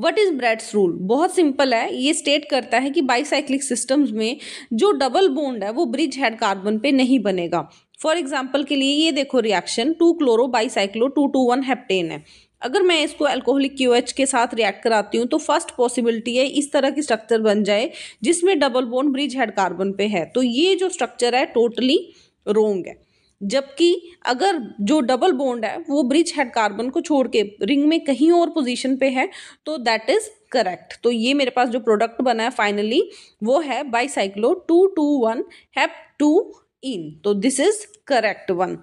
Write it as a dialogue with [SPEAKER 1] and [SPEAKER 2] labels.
[SPEAKER 1] what is Bredt's rule बहुत simple है ये स्टेट करता है कि बाईसाइक्लिक सिस्टम्स में जो डबल बोन्ड है वो ब्रिज हेड कार्बन पे नहीं बनेगा फॉर एग्जाम्पल के लिए ये देखो reaction two chloro bicyclo two two one heptane है अगर मैं इसको अल्कोहलिक क्यू एच के साथ रिएक्ट कराती हूँ तो फर्स्ट पॉसिबिलिटी है इस तरह की स्ट्रक्चर बन जाए जिसमें double bond bridge head carbon पे है तो ये जो स्ट्रक्चर है टोटली रोंग है जबकि अगर जो डबल बोंड है वो ब्रिज हेड कार्बन को छोड़ के रिंग में कहीं और पोजीशन पे है तो दैट इज़ करेक्ट तो ये मेरे पास जो प्रोडक्ट बना है फाइनली वो है bicyclo two two one hept two ene तो दिस इज़ करेक्ट वन